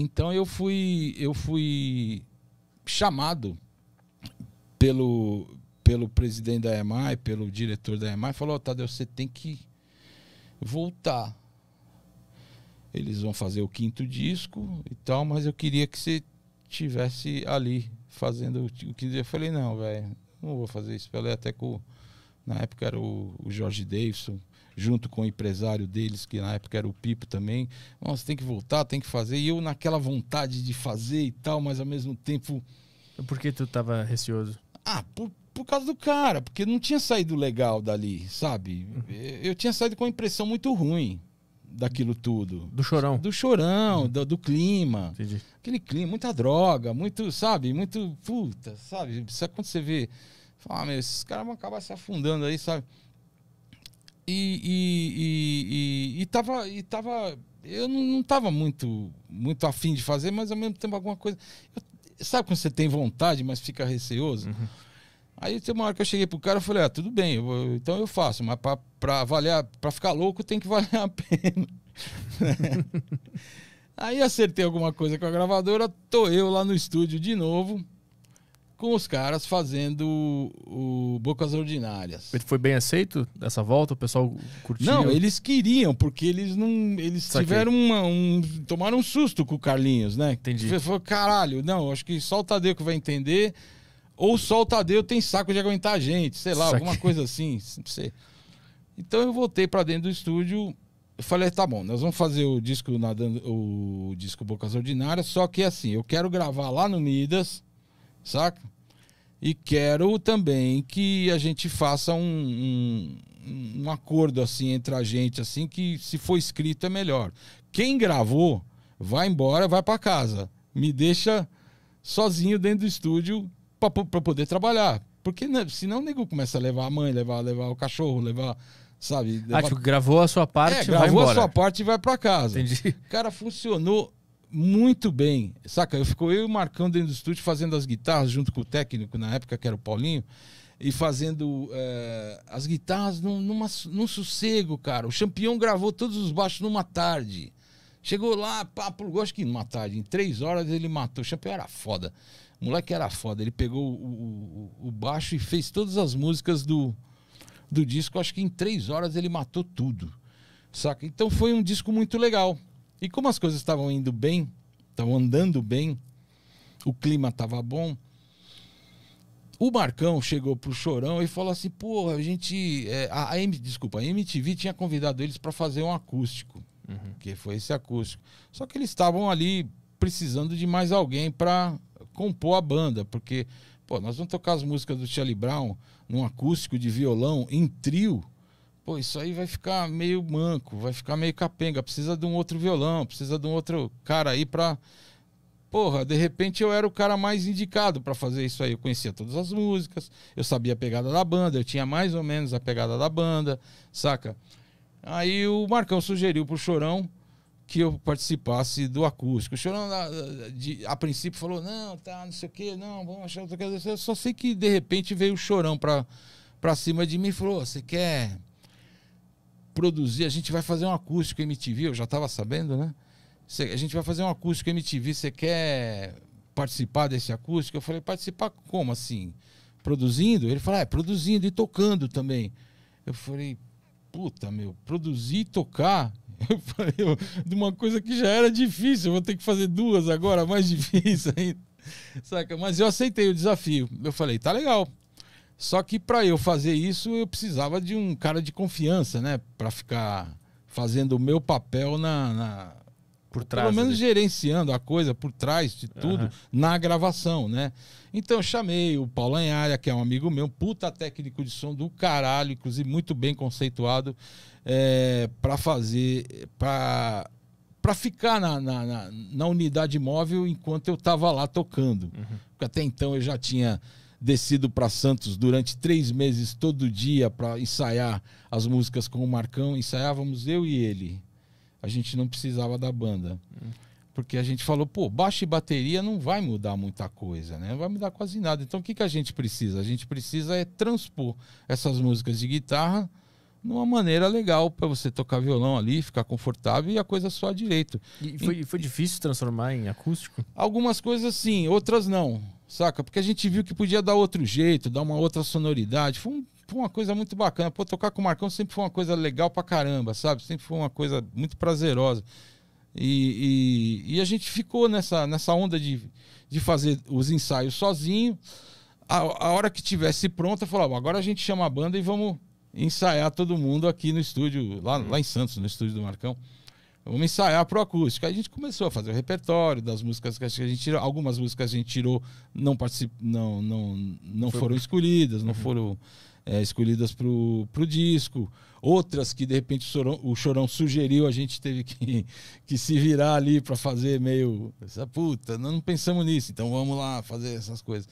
Então eu fui eu fui chamado pelo pelo presidente da EMAI, pelo diretor da EMAI, falou: oh, "Tadeu, você tem que voltar. Eles vão fazer o quinto disco e tal, mas eu queria que você tivesse ali fazendo o que eu falei: "Não, velho, não vou fazer isso". Falei até com na época era o, o Jorge Davidson, junto com o empresário deles, que na época era o Pipo também. Nossa, tem que voltar, tem que fazer. E eu naquela vontade de fazer e tal, mas ao mesmo tempo. Por que tu tava receoso? Ah, por, por causa do cara, porque não tinha saído legal dali, sabe? Uhum. Eu tinha saído com uma impressão muito ruim daquilo tudo. Do chorão. Do chorão, uhum. do, do, clima. Entendi. Aquele clima, muita droga, muito, sabe? Muito, puta, sabe? Isso é quando você vê, fala, ah, meu, esses caras vão acabar se afundando aí, sabe? E, e, e, e, tava, e tava. Eu não tava muito, muito afim de fazer, mas ao mesmo tempo alguma coisa. Eu, sabe quando você tem vontade, mas fica receoso? Uhum. Aí tem uma hora que eu cheguei pro cara eu falei, ah, tudo bem, eu então eu faço, mas para avaliar, para ficar louco tem que valer a pena. Aí acertei alguma coisa com a gravadora, tô eu lá no estúdio de novo com os caras fazendo o, Bocas Ordinárias. Ele foi bem aceito dessa volta? O pessoal curtiu? Não, eles queriam, porque eles não. Eles Saquei. tiveram uma, um. tomaram um susto com o Carlinhos, né? Entendi. Foi, caralho, não, acho que só o Tadeu que vai entender. Ou só o Tadeu tem saco de aguentar a gente, sei lá, Saquei. alguma coisa assim. Não sei. Então eu voltei para dentro do estúdio. Eu falei, tá bom, nós vamos fazer o disco nadando, o disco Bocas Ordinárias, só que assim, eu quero gravar lá no Midas, saca? E quero também que a gente faça um, um, um acordo assim entre a gente, assim, que se for escrito é melhor. Quem gravou, vai embora, vai para casa. Me deixa sozinho dentro do estúdio para poder trabalhar. Porque né, senão o nego começa a levar a mãe, levar, levar o cachorro, levar. Sabe? Ah, levar... Ah, tipo, gravou a sua é, parte é, gravou a sua parte e vai para casa. Entendi. Cara, funcionou muito bem. Saca? Eu ficou eu e o Marcão dentro do estúdio fazendo as guitarras junto com o técnico na época que era o Paulinho e fazendo é, as guitarras num, numa, num sossego, cara. O campeão gravou todos os baixos numa tarde. Chegou lá, papo, acho que numa tarde, em três horas ele matou. O campeão era foda. O moleque era foda. Ele pegou o, o, o baixo e fez todas as músicas do, do disco. Acho que em três horas ele matou tudo. Saca? Então foi um disco muito legal. E como as coisas estavam indo bem, estavam andando bem, o clima estava bom, o Marcão chegou pro Chorão e falou assim: pô, a gente. É, a, a, desculpa, a MTV tinha convidado eles para fazer um acústico, uhum. que foi esse acústico. Só que eles estavam ali precisando de mais alguém para compor a banda, porque, pô, nós vamos tocar as músicas do Charlie Brown num acústico de violão em trio pô, isso aí vai ficar meio manco, vai ficar meio capenga, precisa de um outro violão, precisa de um outro cara aí pra. Porra, de repente eu era o cara mais indicado para fazer isso aí. Eu conhecia todas as músicas, eu sabia a pegada da banda, eu tinha mais ou menos a pegada da banda, saca? Aí o Marcão sugeriu pro Chorão que eu participasse do acústico. O Chorão, de, a, princípio, falou: não, tá, não sei o quê, não, vamos achar outra coisa. Eu só sei que de repente veio o Chorão pra, pra cima de mim e falou: você quer produzir, a gente vai fazer um acústico MTV, eu já estava sabendo, né? Cê, a gente vai fazer um acústico MTV, você quer participar desse acústico? Eu falei, participar como assim? Produzindo? Ele falou, ah, é, produzindo e tocando também. Eu falei, puta, meu, produzir e tocar? Eu falei, de uma coisa que já era difícil, vou ter que fazer duas agora, mais difícil ainda. Saca? Mas eu aceitei o desafio. Eu falei, tá legal, só que para eu fazer isso, eu precisava de um cara de confiança, né? Para ficar fazendo o meu papel na, na por trás, pelo menos gerenciando a coisa por trás de tudo uhum. na gravação, né? Então eu chamei o Paulo Anharia, que é um amigo meu, puta técnico de som do caralho, inclusive muito bem conceituado, é, para fazer, para para ficar na, na, na, na, unidade móvel enquanto eu tava lá tocando. Uhum. Porque até então eu já tinha descido para Santos durante três meses todo dia para ensaiar as músicas com o Marcão. Ensaiávamos eu e ele. A gente não precisava da banda. Porque a gente falou, pô, baixo e bateria não vai mudar muita coisa, né? Não vai mudar quase nada. Então o que, que a gente precisa? A gente precisa é transpor essas músicas de guitarra numa maneira legal para você tocar violão ali, ficar confortável e a coisa soar direito. E foi, foi difícil transformar em acústico? Algumas coisas sim, outras não. Saca? Porque a gente viu que podia dar outro jeito, dar uma outra sonoridade. Foi, um, foi, uma coisa muito bacana. Pô, tocar com o Marcão sempre foi uma coisa legal pra caramba, sabe? Sempre foi uma coisa muito prazerosa. E, e, e a gente ficou nessa, nessa onda de, de fazer os ensaios sozinho. A, a hora que tivesse pronta, falava, agora a gente chama a banda e vamos ensaiar todo mundo aqui no estúdio, lá, lá em Santos, no estúdio do Marcão. Vamos ensaiar pro acústico. Aí a gente começou a fazer o repertório das músicas que a gente tirou. Algumas músicas a gente tirou, não, particip... não, não, não Foi... foram escolhidas, não uhum. foram é, escolhidas pro, o disco. Outras que de repente o Chorão, o Chorão sugeriu, a gente teve que, que se virar ali para fazer meio. Essa puta, nós não pensamos nisso, então vamos lá fazer essas coisas.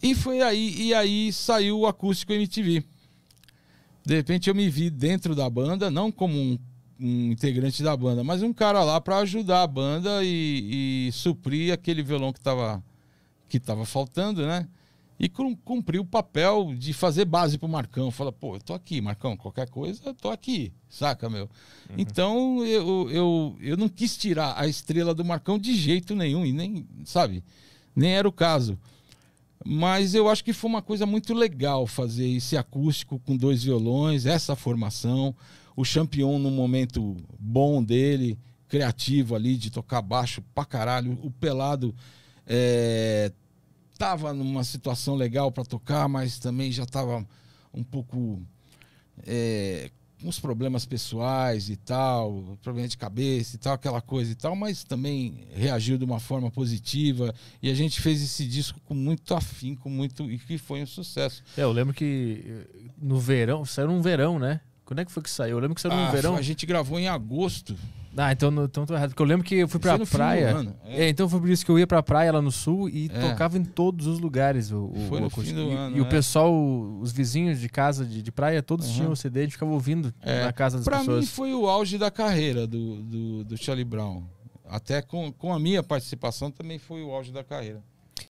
E foi aí, e aí saiu o acústico MTV. De repente eu me vi dentro da banda, não como um um integrante da banda, mas um cara lá para ajudar a banda e, e, suprir aquele violão que estava que tava faltando, né? E cumpriu o papel de fazer base pro Marcão. Fala, pô, eu tô aqui, Marcão, qualquer coisa, eu tô aqui, saca, meu? Uhum. Então, eu, eu, eu não quis tirar a estrela do Marcão de jeito nenhum, e nem, sabe? Nem era o caso. Mas eu acho que foi uma coisa muito legal fazer esse acústico com dois violões, essa formação, o Champion num momento bom dele, criativo ali, de tocar baixo pra caralho. O Pelado é, tava numa situação legal para tocar, mas também já tava um pouco é, uns problemas pessoais e tal, problemas de cabeça e tal, aquela coisa e tal, mas também reagiu de uma forma positiva e a gente fez esse disco com muito afinco, muito e que foi um sucesso. É, eu lembro que eh, no verão, saiu num verão, né? Quando é que foi que saiu? Eu lembro que saiu no ah, verão. A gente gravou em agosto. Ah, então, então tô errado. Porque eu lembro que eu fui pra isso é praia. é. É, então foi por isso que eu ia pra praia lá no sul e é. tocava em todos os lugares o, o foi o fim do e, ano, e o é. pessoal, os vizinhos de casa de, de praia, todos uhum. tinham o CD e ficavam ouvindo é. na casa das pra pessoas. Pra mim foi o auge da carreira do, do, do Charlie Brown. Até com, com a minha participação também foi o auge da carreira.